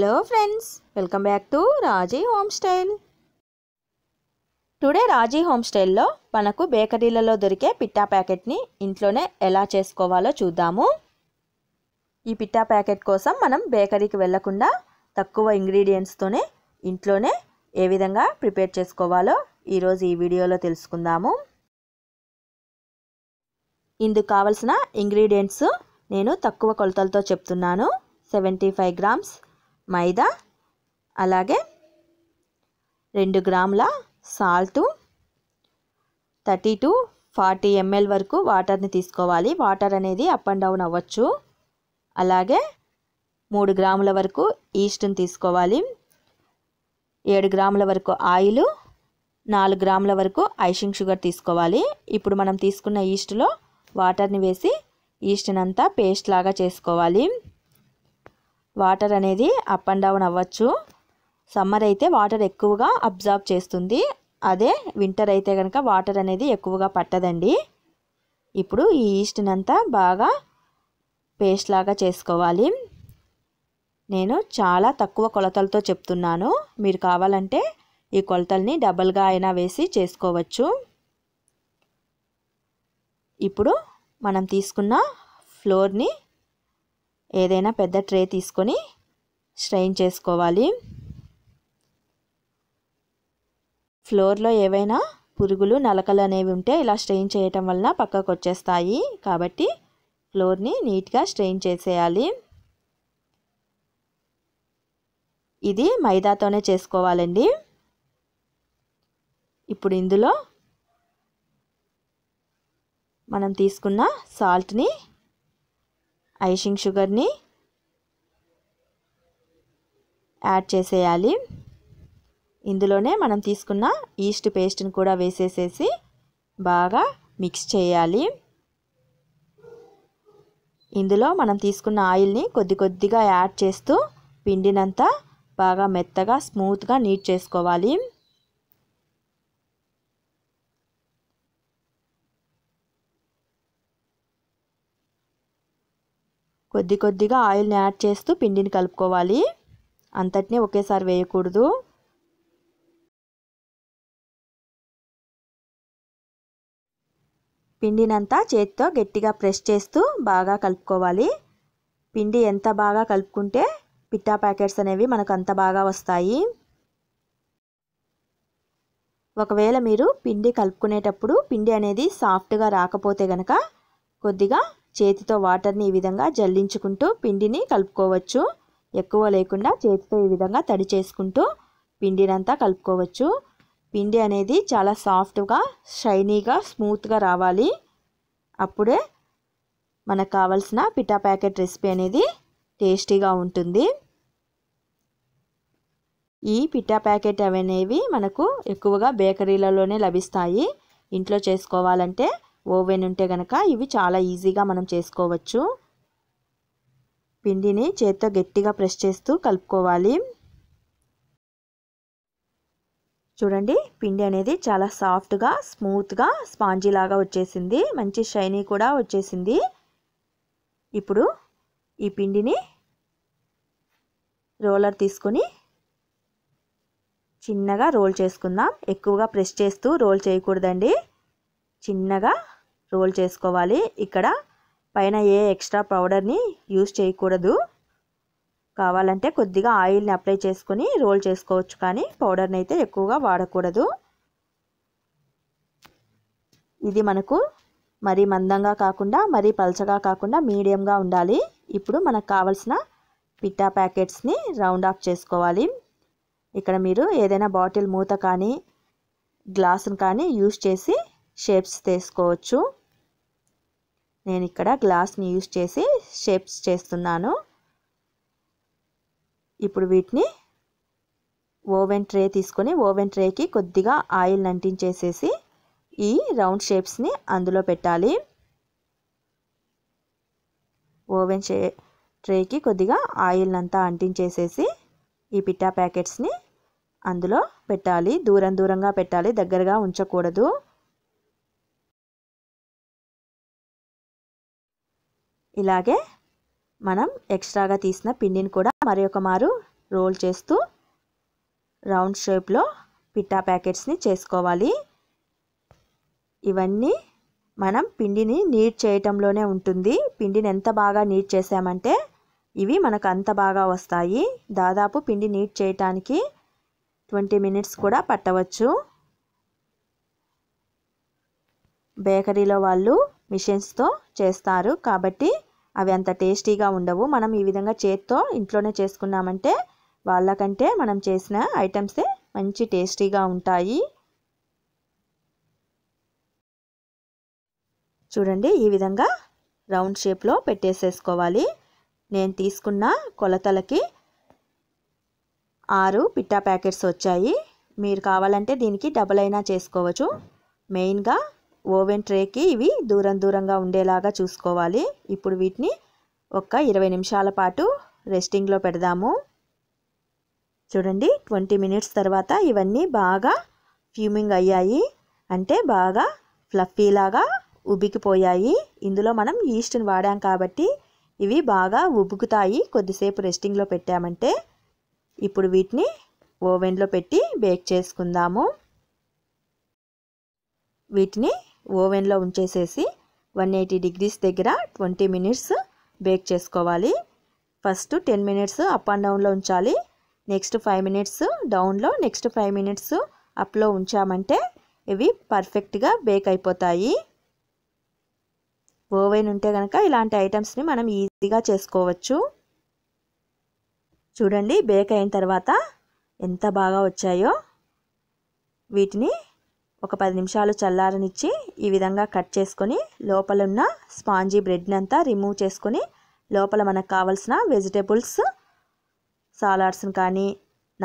hello friends welcome back to Raji home style today Raji home స్టైల్లో మనకు బేకరీలలో దొరికే పిట్టా ప్యాకెట్ని ఇంట్లోనే ఎలా చేసుకోవాలో చూద్దాము ఈ పిట్టా ప్యాకెట్ కోసం మనం బేకరీకి వెళ్లకుండా తక్కువ ఇంగ్రీడియంట్స్తోనే ఇంట్లోనే ఏ విధంగా ప్రిపేర్ చేసుకోవాలో ఈరోజు ఈ వీడియోలో తెలుసుకుందాము ఇందుకు కావలసిన ఇంగ్రీడియంట్స్ నేను తక్కువ కొలతలతో చెప్తున్నాను సెవెంటీ ఫైవ్ గ్రామ్స్ మైదా అలాగే రెండు గ్రాముల salt thirty to forty ML వరకు వాటర్ని తీసుకోవాలి వాటర్ అనేది అప్ అండ్ డౌన్ అవ్వచ్చు అలాగే మూడు గ్రాముల వరకు ఈస్ట్ని తీసుకోవాలి ఏడు గ్రాముల వరకు ఆయిల్ నాలుగు గ్రాముల వరకు ఐషింగ్ షుగర్ తీసుకోవాలి ఇప్పుడు మనం తీసుకున్న ఈస్ట్లో వాటర్ని వేసి ఈస్ట్ని అంతా పేస్ట్ లాగా చేసుకోవాలి వాటర్ అనేది అప్ అండ్ డౌన్ అవ్వచ్చు సమ్మర్ అయితే వాటర్ ఎక్కువగా అబ్జార్బ్ చేస్తుంది అదే వింటర్ అయితే కనుక వాటర్ అనేది ఎక్కువగా పట్టదండి ఇప్పుడు ఈ ఈస్ట్నంతా బాగా పేస్ట్ లాగా చేసుకోవాలి నేను చాలా తక్కువ కొలతలతో చెప్తున్నాను మీరు కావాలంటే ఈ కొలతల్ని డబల్గా అయినా వేసి చేసుకోవచ్చు ఇప్పుడు మనం తీసుకున్న ఫ్లోర్ని ఏదైనా పెద్ద ట్రే తీసుకొని స్ట్రెయిన్ చేసుకోవాలి ఫ్లోర్లో ఏవైనా పురుగులు నలకలు అనేవి ఉంటే ఇలా స్ట్రెయిన్ చేయటం వలన పక్కకు వచ్చేస్తాయి కాబట్టి ఫ్లోర్ని నీట్గా స్ట్రెయిన్ చేసేయాలి ఇది మైదాతోనే చేసుకోవాలండి ఇప్పుడు ఇందులో మనం తీసుకున్న సాల్ట్ని ఐషింగ్ షుగర్ని యాడ్ చేసేయాలి ఇందులోనే మనం తీసుకున్న ఈస్ట్ పేస్ట్ని కూడా వేసేసేసి బాగా మిక్స్ చేయాలి ఇందులో మనం తీసుకున్న ఆయిల్ని కొద్ది కొద్దిగా యాడ్ చేస్తూ పిండినంతా బాగా మెత్తగా స్మూత్గా నీట్ చేసుకోవాలి కొద్ది కొద్దిగా ఆయిల్ని యాడ్ చేస్తూ పిండిని కలుపుకోవాలి అంతటినీ ఒకేసారి వేయకూడదు పిండినంతా చేతితో గట్టిగా ప్రెస్ చేస్తూ బాగా కలుపుకోవాలి పిండి ఎంత బాగా కలుపుకుంటే పిట్టా ప్యాకెట్స్ అనేవి మనకు అంత బాగా వస్తాయి ఒకవేళ మీరు పిండి కలుపుకునేటప్పుడు పిండి అనేది సాఫ్ట్గా రాకపోతే గనక కొద్దిగా చేతితో వాటర్ని ఈ విధంగా జల్లించుకుంటూ పిండిని కలుపుకోవచ్చు ఎక్కువ లేకుండా చేతితో ఈ విధంగా తడి చేసుకుంటూ పిండినంతా కలుపుకోవచ్చు పిండి అనేది చాలా సాఫ్ట్గా షైనీగా స్మూత్గా రావాలి అప్పుడే మనకు కావలసిన పిఠా ప్యాకెట్ రెసిపీ అనేది టేస్టీగా ఉంటుంది ఈ పిఠా ప్యాకెట్ అనేవి మనకు ఎక్కువగా బేకరీలలోనే లభిస్తాయి ఇంట్లో చేసుకోవాలంటే ఓవెన్ ఉంటే కనుక ఇవి చాలా ఈజీగా మనం చేసుకోవచ్చు పిండిని చేత్తో గట్టిగా ప్రెస్ చేస్తూ కలుపుకోవాలి చూడండి పిండి అనేది చాలా సాఫ్ట్గా స్మూత్గా స్పాంజీ లాగా వచ్చేసింది మంచి షైనీ కూడా వచ్చేసింది ఇప్పుడు ఈ పిండిని రోలర్ తీసుకొని చిన్నగా రోల్ చేసుకుందాం ఎక్కువగా ప్రెస్ చేస్తూ రోల్ చేయకూడదండి చిన్నగా రోల్ చేసుకోవాలి ఇక్కడ పైన ఏ ఎక్స్ట్రా పౌడర్ని యూజ్ చేయకూడదు కావాలంటే కొద్దిగా ఆయిల్ని అప్లై చేసుకొని రోల్ చేసుకోవచ్చు కానీ పౌడర్ని అయితే ఎక్కువగా వాడకూడదు ఇది మనకు మరీ మందంగా కాకుండా మరీ పలచగా కాకుండా మీడియంగా ఉండాలి ఇప్పుడు మనకు కావలసిన పిట్టా ప్యాకెట్స్ని రౌండ్ ఆఫ్ చేసుకోవాలి ఇక్కడ మీరు ఏదైనా బాటిల్ మూత కానీ గ్లాసును కానీ యూస్ చేసి షేప్స్ తీసుకోవచ్చు నేను ఇక్కడ గ్లాస్ని యూజ్ చేసి షేప్స్ చేస్తున్నాను ఇప్పుడు వీటిని ఓవెన్ ట్రే తీసుకొని ఓవెన్ ట్రేకి కొద్దిగా ఆయిల్ అంటించేసేసి ఈ రౌండ్ షేప్స్ని అందులో పెట్టాలి ఓవెన్ షే ట్రేకి కొద్దిగా ఆయిల్ అంతా అంటించేసేసి ఈ పిట్టా ప్యాకెట్స్ని అందులో పెట్టాలి దూరం దూరంగా పెట్టాలి దగ్గరగా ఉంచకూడదు ఇలాగే మనం ఎక్స్ట్రాగా తీసిన పిండిని కూడా మరి మారు రోల్ చేస్తూ రౌండ్ షేప్లో పిట్టా ప్యాకెట్స్ని చేసుకోవాలి ఇవన్నీ మనం పిండిని నీట్ చేయటంలోనే ఉంటుంది పిండిని ఎంత బాగా నీట్ చేసామంటే ఇవి మనకు అంత బాగా వస్తాయి దాదాపు పిండి నీట్ చేయటానికి ట్వంటీ మినిట్స్ కూడా పట్టవచ్చు బేకరీలో వాళ్ళు మిషన్స్తో చేస్తారు కాబట్టి అవి అంత టేస్టీగా ఉండవు మనం ఈ విధంగా చేత్తో ఇంట్లోనే చేసుకున్నామంటే వాళ్ళకంటే మనం చేసిన ఐటమ్సే మంచి టేస్టీగా ఉంటాయి చూడండి ఈ విధంగా రౌండ్ షేప్లో పెట్టేసేసుకోవాలి నేను తీసుకున్న కొలతలకి ఆరు పిట్టా ప్యాకెట్స్ వచ్చాయి మీరు కావాలంటే దీనికి డబుల్ అయినా చేసుకోవచ్చు మెయిన్గా ఓవెన్ ట్రేకి ఇవి దూరం దూరంగా ఉండేలాగా చూసుకోవాలి ఇప్పుడు వీటిని ఒక ఇరవై నిమిషాల పాటు రెస్టింగ్లో పెడదాము చూడండి ట్వంటీ మినిట్స్ తర్వాత ఇవన్నీ బాగా ఫ్యూమింగ్ అయ్యాయి అంటే బాగా ఫ్లఫీలాగా ఉబ్బికిపోయాయి ఇందులో మనం ఈస్ట్ని వాడాం కాబట్టి ఇవి బాగా ఉబ్బుకుతాయి కొద్దిసేపు రెస్టింగ్లో పెట్టామంటే ఇప్పుడు వీటిని ఓవెన్లో పెట్టి బేక్ చేసుకుందాము వీటిని ఓవెన్లో ఉంచేసేసి వన్ ఎయిటీ డిగ్రీస్ దగ్గర ట్వంటీ మినిట్స్ బేక్ చేసుకోవాలి first ten minutes up and డౌన్లో ఉంచాలి నెక్స్ట్ ఫైవ్ మినిట్స్ డౌన్లో నెక్స్ట్ ఫైవ్ మినిట్స్ అప్లో ఉంచామంటే ఇవి పర్ఫెక్ట్గా బేక్ అయిపోతాయి ఓవెన్ ఉంటే కనుక ఇలాంటి ఐటమ్స్ని మనం ఈజీగా చేసుకోవచ్చు చూడండి బేక్ అయిన తర్వాత ఎంత బాగా వచ్చాయో వీటిని ఒక పది నిమిషాలు చల్లారనిచ్చి ఈ విధంగా కట్ చేసుకొని లోపలున్న స్పాంజీ బ్రెడ్ని అంతా రిమూవ్ చేసుకొని లోపల మనకు కావాల్సిన వెజిటేబుల్స్ సాలాడ్స్ని కానీ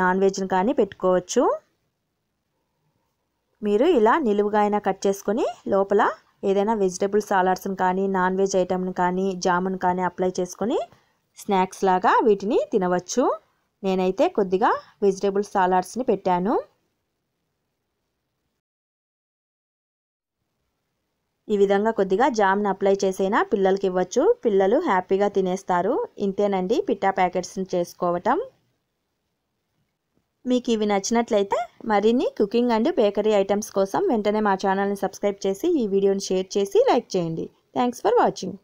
నాన్ వెజ్ని కానీ పెట్టుకోవచ్చు మీరు ఇలా నిలువుగా అయినా కట్ చేసుకొని లోపల ఏదైనా వెజిటేబుల్ సాలాడ్స్ని కానీ నాన్ వెజ్ ఐటమ్ని కానీ జామును కానీ అప్లై చేసుకొని స్నాక్స్ లాగా వీటిని తినవచ్చు నేనైతే కొద్దిగా వెజిటేబుల్ సాలాడ్స్ని పెట్టాను ఈ విధంగా కొద్దిగా జామ్ని అప్లై చేసైనా పిల్లలకి ఇవ్వచ్చు పిల్లలు హ్యాపీగా తినేస్తారు ఇంతేనండి పిట్టా ప్యాకెట్స్ని చేసుకోవటం మీకు ఇవి నచ్చినట్లయితే మరిన్ని కుకింగ్ అండ్ బేకరీ ఐటమ్స్ కోసం వెంటనే మా ఛానల్ని సబ్స్క్రైబ్ చేసి ఈ వీడియోని షేర్ చేసి లైక్ చేయండి థ్యాంక్స్ ఫర్ వాచింగ్